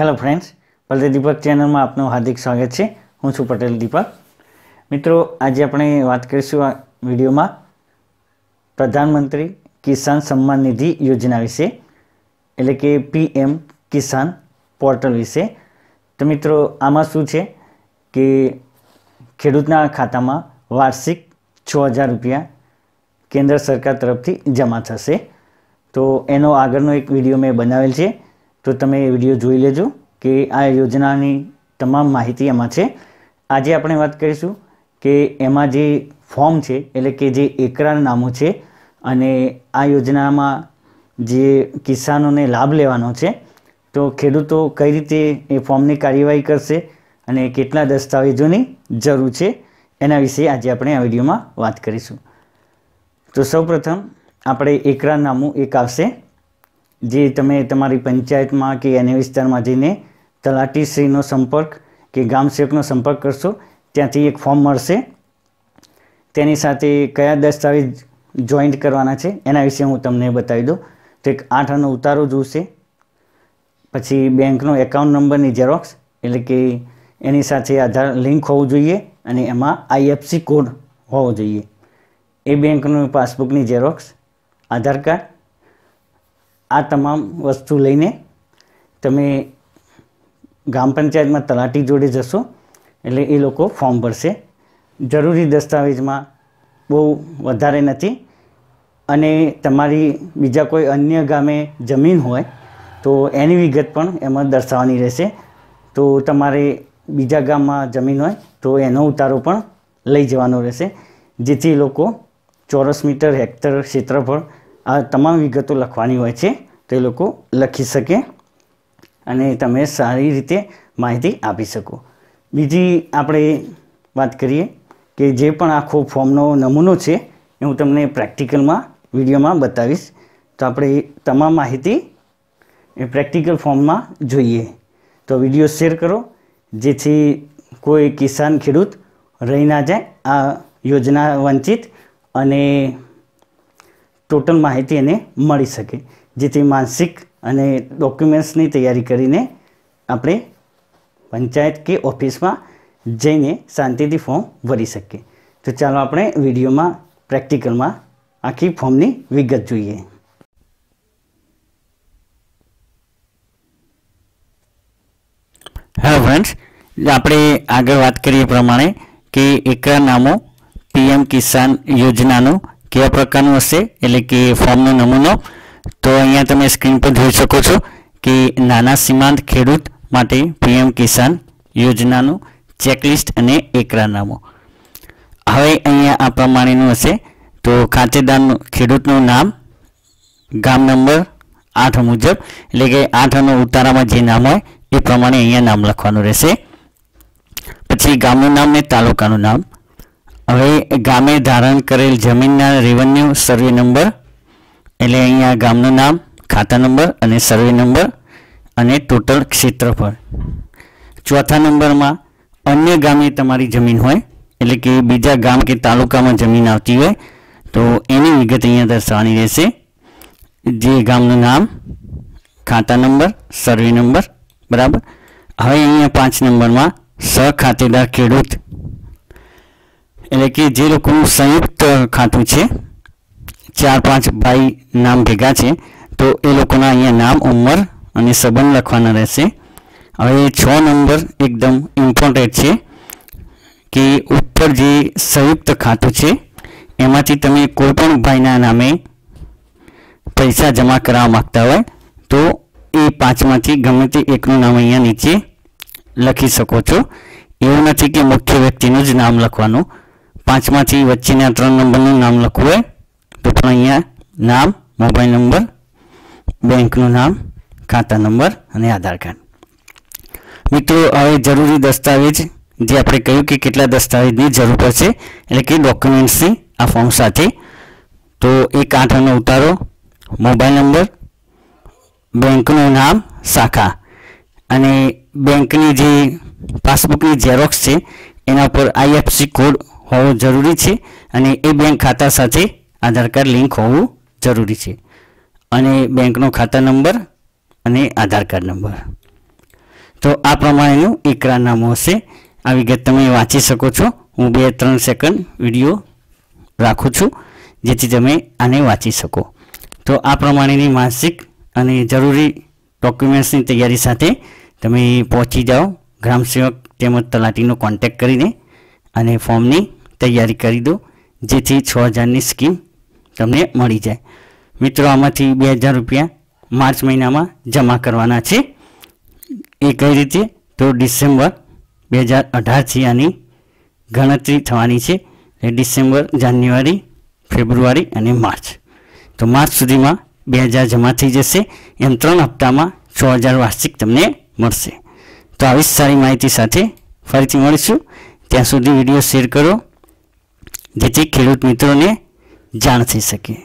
hello friends પલતે દીપક ચેનલમાં આપનું હાર્દિક સ્વાગત છે હું છું પટેલ દીપક મિત્રો આજે આપણે વાત કરીશું આ વિડીયોમાં પ્રધાનમંત્રી કિસાન સન્માન નિધિ યોજના વિશે એટલે કે પીએમ કિસાન પોર્ટલ વિશે તો મિત્રો આમાં શું છે કે ખેડૂતના ખાતામાં વાર્ષિક છ હજાર રૂપિયા કેન્દ્ર સરકાર તરફથી જમા થશે તો એનો આગળનો એક વિડીયો મેં બનાવેલ છે તો તમે એ વિડીયો જોઈ લેજો કે આ યોજનાની તમામ માહિતી એમાં છે આજે આપણે વાત કરીશું કે એમાં જે ફોર્મ છે એટલે કે જે એકરારનામું છે અને આ યોજનામાં જે કિસાનોને લાભ લેવાનો છે તો ખેડૂતો કઈ રીતે એ ફોર્મની કાર્યવાહી કરશે અને કેટલા દસ્તાવેજોની જરૂર છે એના વિશે આજે આપણે આ વિડીયોમાં વાત કરીશું તો સૌપ્રથમ આપણે એકરારનામું એક આવશે જે તમે તમારી પંચાયતમાં કે એને વિસ્તારમાં જઈને તલાટી શ્રીનો સંપર્ક કે ગામસેવકનો સંપર્ક કરશો ત્યાંથી એક ફોર્મ મળશે તેની સાથે કયા દસ્તાવેજ જોઈન્ટ કરવાના છે એના વિશે હું તમને બતાવી દઉં તો એક આઠ આનો ઉતારો જોશે પછી બેંકનો એકાઉન્ટ નંબરની ઝેરોક્સ એટલે કે એની સાથે આધાર લિંક હોવું જોઈએ અને એમાં આઈએફસી કોડ હોવો જોઈએ એ બેંકનું પાસબુકની ઝેરોક્સ આધાર કાર્ડ આ તમામ વસ્તુ લઈને તમે ગ્રામ પંચાયતમાં તલાટી જોડે જશો એટલે એ લોકો ફોર્મ ભરશે જરૂરી દસ્તાવેજમાં બહુ વધારે નથી અને તમારી બીજા કોઈ અન્ય ગામે જમીન હોય તો એની વિગત પણ એમાં દર્શાવવાની રહેશે તો તમારે બીજા ગામમાં જમીન હોય તો એનો ઉતારો પણ લઈ જવાનો રહેશે જેથી લોકો ચોરસ મીટર હેક્ટર ક્ષેત્રફળ આ તમામ વિગતો લખવાની હોય છે તે લોકો લખી શકે અને તમે સારી રીતે માહિતી આપી શકો બીજી આપણે વાત કરીએ કે જે પણ આખો ફોર્મનો નમૂનો છે એ હું તમને પ્રેક્ટિકલમાં વિડીયોમાં બતાવીશ તો આપણે તમામ માહિતી એ પ્રેક્ટિકલ ફોર્મમાં જોઈએ તો વિડીયો શેર કરો જેથી કોઈ કિસાન ખેડૂત રહી ના જાય આ યોજના વંચિત અને ટોટલ માહિતી એને મળી શકે જેથી માનસિક અને ડોક્યુમેન્ટ્સની તૈયારી કરીને આપણે પંચાયત કે ઓફિસમાં જઈને શાંતિથી ફોર્મ ભરી શકીએ તો ચાલો આપણે વિડીયોમાં પ્રેક્ટિકલમાં આખી ફોર્મની વિગત જોઈએ હા ફ્રેન્ડ્સ આપણે આગળ વાત કરીએ પ્રમાણે કે એક નામો પીએમ કિસાન યોજનાનું કેવા પ્રકારનું હશે એટલે કે ફોર્મનો નમૂનો તો અહીંયા તમે સ્ક્રીન પર જોઈ શકો છો કે નાના સીમાંત ખેડૂત માટે પીએમ કિસાન યોજનાનું ચેકલિસ્ટ અને એકરાનામું હવે અહીંયા આ પ્રમાણેનું હશે તો ખાતેદારનું ખેડૂતનું નામ ગામ નંબર આઠ મુજબ એટલે કે આઠ અને ઉતારામાં જે નામ હોય એ પ્રમાણે અહીંયા નામ લખવાનું રહેશે પછી ગામનું નામ ને તાલુકાનું નામ હવે ગામે ધારણ કરેલ જમીનના રેવન્યુ સર્વે નંબર એટલે અહીંયા ગામનું નામ ખાતા નંબર અને સર્વે નંબર અને ટોટલ ક્ષેત્રફળ ચોથા નંબરમાં અન્ય ગામે તમારી જમીન હોય એટલે કે બીજા ગામ કે તાલુકામાં જમીન આવતી હોય તો એની વિગત અહીંયા દર્શાવવાની રહેશે જે ગામનું નામ ખાતા નંબર સર્વે નંબર બરાબર હવે અહીંયા પાંચ નંબરમાં ખાતેદાર ખેડૂત એટલે કે જે લોકોનું સંયુક્ત ખાતું છે ચાર પાંચ ભાઈ નામ ભેગા છે તો એ લોકોના અહીંયા નામ ઉંમર અને સંબંધ લખવાના રહેશે હવે છ નંબર એકદમ ઇમ્પોર્ટન્ટ છે કે ઉપર જે સંયુક્ત ખાતું છે એમાંથી તમે કોઈપણ ભાઈના નામે પૈસા જમા કરાવવા માગતા હોય તો એ પાંચમાંથી ગમે તે એકનું નામ અહીંયા નીચે લખી શકો છો એવું નથી કે મુખ્ય વ્યક્તિનું જ નામ લખવાનું પાંચમાંથી વચ્ચેના ત્રણ નંબરનું નામ લખવું હોય તો પણ અહીંયા નામ મોબાઈલ નંબર બેંકનું નામ ખાતા નંબર અને આધાર કાર્ડ મિત્રો હવે જરૂરી દસ્તાવેજ જે આપણે કહ્યું કે કેટલા દસ્તાવેજની જરૂર પડશે એટલે કે ડોક્યુમેન્ટ્સની આ ફોર્મ સાથે તો એક આઠનો ઉતારો મોબાઈલ નંબર બેંકનું નામ શાખા અને બેંકની જે પાસબુકની ઝેરોક્સ છે એના પર આઈએફસી કોડ હોવો જરૂરી છે અને એ બેંક ખાતા સાથે આધાર કાર્ડ લિંક હોવું જરૂરી છે અને બેંકનો ખાતા નંબર અને આધાર કાર્ડ નંબર તો આ પ્રમાણેનું ઇકરારનામું હશે આ વિગત તમે વાંચી શકો છો હું બે ત્રણ સેકન્ડ વિડીયો રાખું છું જેથી તમે આને વાંચી શકો તો આ પ્રમાણેની માસિક અને જરૂરી ડોક્યુમેન્ટ્સની તૈયારી સાથે તમે પહોંચી જાઓ ગ્રામસેવક તેમજ તલાટીનો કોન્ટેક્ટ કરીને અને ફોર્મની તૈયારી કરી દો જેથી છ હજારની સ્કીમ તમને મળી જાય મિત્રો આમાંથી બે હજાર રૂપિયા માર્ચ મહિનામાં જમા કરવાના છે એ કઈ રીતે તો ડિસેમ્બર બે હજાર અઢારથી આની ગણતરી થવાની છે એટલે ડિસેમ્બર જાન્યુઆરી ફેબ્રુઆરી અને માર્ચ તો માર્ચ સુધીમાં બે હજાર જમા થઈ જશે એમ ત્રણ હપ્તામાં છ હજાર વાર્ષિક તમને મળશે તો આવી સારી માહિતી સાથે ફરીથી મળીશું ત્યાં સુધી વિડીયો શેર કરો જેથી ખેડૂત મિત્રોને જાણ થઈ શકે